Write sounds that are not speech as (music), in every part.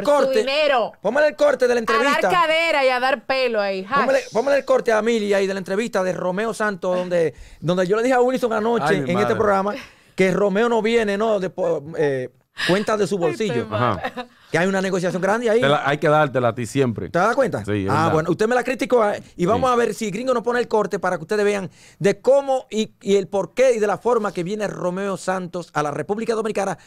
el corte. Dinero. Póngale el corte de la entrevista. A dar cadera y a dar pelo ahí. Póngale, póngale, el corte a Amelia ahí de la entrevista de Romeo Santos, donde, donde yo le dije a Wilson anoche en este programa que Romeo no viene, ¿no? De, eh, cuenta de su bolsillo. ajá que hay una negociación grande ahí. hay que dártela a ti siempre. ¿Te das cuenta? ah, bueno, usted me la criticó ah, y vamos a ver si Gringo nos pone el corte para que ustedes vean de cómo y, el por qué y de la forma que viene Romeo Santos a la República Dominicana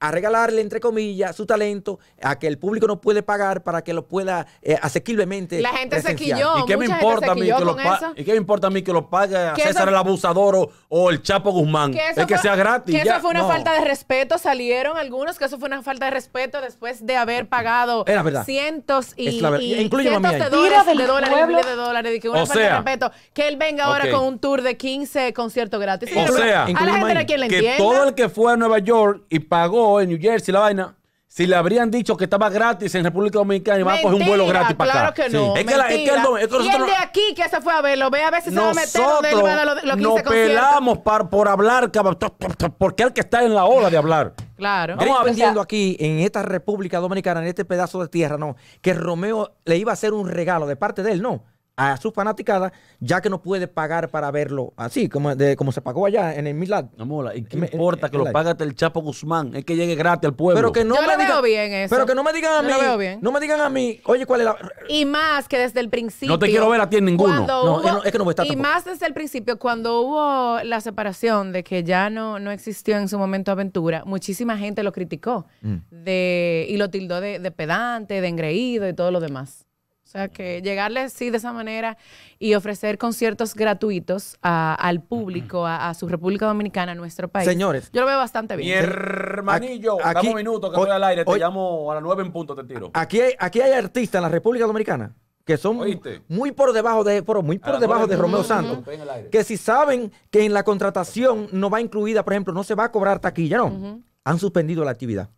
a regalarle, entre comillas, su talento a que el público no puede pagar para que lo pueda eh, asequiblemente. La gente se quilló. ¿Y qué, me importa, a mí que lo ¿Y qué me importa a mí que lo pague a César el Abusador o, el Chapo Guzmán? es que sea gratis. Que eso fue una falta de respeto. Salieron algunos que eso fue una falta de respeto después de haber pagado cientos y, cientos de dólares, de dólares, miles de dólares, que o que él venga ahora con un tour de 15 conciertos gratis. O, sea, a la gente le que todo el que fue a Nueva York y pagó en New Jersey la vaina, si le habrían dicho que estaba gratis en República Dominicana y va a coger un vuelo gratis para claro acá. Que no, es, que la, es de aquí que se fue a verlo, ve a ver si se va a meter donde lo, lo que Nos pelamos por hablar, porque es que está en la ola de hablar. Claro. Vamos aprendiendo aquí en esta República Dominicana, en este pedazo de tierra, no, que Romeo le iba a hacer un regalo de parte de él, no a su fanaticada, ya que no puede pagar para verlo así, como, de, se pagó allá en el Milad. No mola, ¿y qué me, importa eh, que lo pague el Chapo Guzmán? Es que llegue gratis al pueblo. Pero que no me bien Pero que no me digan a mí. No me digan a mí, oye, ¿cuál es la...? Y más que desde el principio... No te quiero ver a ti en ninguno. es que no voy a Y más desde el principio, cuando hubo la separación de que ya no, no existió en su momento Aventura, muchísima gente lo criticó mm. de, y lo tildó de, de pedante, de engreído y todo lo demás sea, que llegarles sí de esa manera y ofrecer conciertos gratuitos al público, a, su República Dominicana, a nuestro país. Señores. Yo lo veo bastante bien. Mi hermanillo, aquí, dame un minuto que aire, te llamo a las nueve en punto, te tiro. Aquí hay, aquí hay artistas en la República Dominicana que son muy por debajo de por, muy por debajo de Romeo Santos, que si saben que en la contratación no va incluida, por ejemplo, no se va a cobrar taquilla, no, han suspendido la actividad.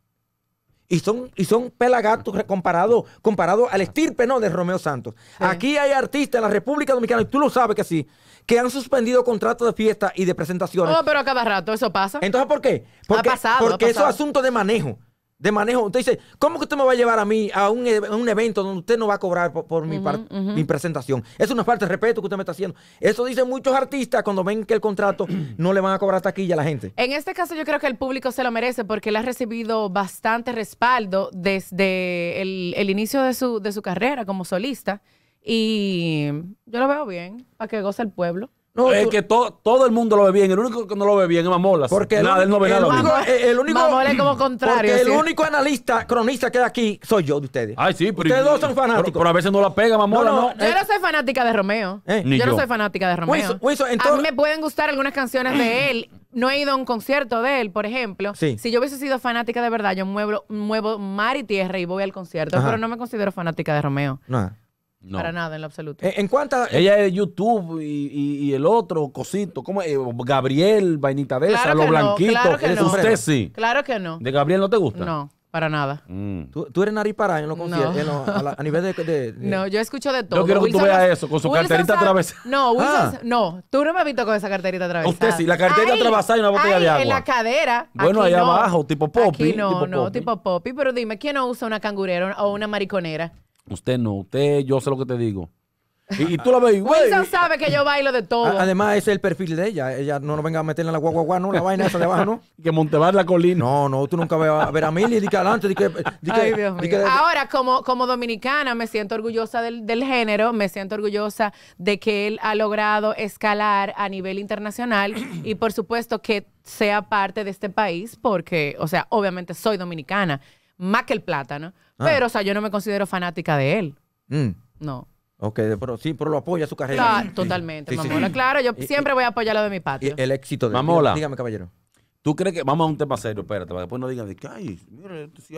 Y son, y son pelagatos comparado, comparado al estirpe ¿no? de Romeo Santos. Aquí hay artistas en la República Dominicana, y tú lo sabes que sí, que han suspendido contratos de fiesta y de presentaciones. Oh, pero a cada rato eso pasa. Entonces, ¿por qué? Porque, porque eso es asunto de manejo de manejo. Usted dice, ¿cómo que usted me va a llevar a mí a un, e, evento donde usted no va a cobrar por, mi, parte mi presentación? Es una falta de respeto que usted me está haciendo. Eso dicen muchos artistas cuando ven que el contrato (clears throat) no le van a cobrar taquilla a la gente. En este caso yo creo que el público se lo merece porque él ha recibido bastante respaldo desde el, inicio de su, de su carrera como solista y yo lo veo bien, para que goce el pueblo. No, es que todo el mundo lo ve bien. El único que no lo ve bien es Mamola. Porque nada, él no ve eh, el Único, Mamola es como contrario. el único analista, cronista que hay aquí soy yo de ustedes. Ay, sí, pero. Ustedes dos son fanáticos. Pero, a veces no la pega Mamola. No, Yo eh. no soy fanática de Romeo. Eh. yo, no soy fanática de Romeo. A mí me pueden gustar algunas canciones de (clears throat) él. No he ido a un concierto de él, por ejemplo. Si yo hubiese sido fanática de verdad, yo muevo, muevo mar y tierra y voy al concierto. Pero no me considero fanática de Romeo. No. Para nada, en lo absoluto. Eh, ¿En, cuanto a Ella es YouTube y, y, el otro, cosito, ¿cómo Gabriel, vainita de esa, Lo blanquito claro que no. Usted sí. Claro que no. ¿De Gabriel no te gusta? No. Para nada. Mm. ¿Tú, eres nariz en No. A, a, nivel de, No, yo escucho de todo. Yo quiero que tú veas eso, con su carterita a atravesada. No, ah. no, tú no me has visto con esa carterita atravesada. Usted sí, la carterita a atravesada y una botella de agua. En la cadera. Bueno, allá abajo, tipo poppy. no, no, tipo poppy. Pero dime, ¿quién no usa una cangurera o una mariconera? Usted no, usted, yo sé lo que te digo. Y, tú la ves, igual. Wilson sabe que yo bailo de todo. Además, ese es el perfil de ella. Ella no nos venga a meter en la guagua no, la vaina esa de abajo, ¿no? (laughs) Que Montevar la colina. No, no, tú nunca vas a ver a Milly, di que adelante, Ahora, como, como dominicana, me siento orgullosa del, del género, me siento orgullosa de que él ha logrado escalar a nivel internacional y por supuesto que sea parte de este país, porque, o sea, obviamente soy dominicana más que el plátano. Ah. Pero, o sea, yo no me considero fanática de él. Mm. No. Ok, pero sí, pero lo apoya su carrera. totalmente, Mamola. Claro, yo siempre voy a apoyar lo de mi patria. El éxito de Mamola. Dígame, caballero. ¿Tú crees que vamos a un tema serio? Espérate, después no digan de que, ay, mira, este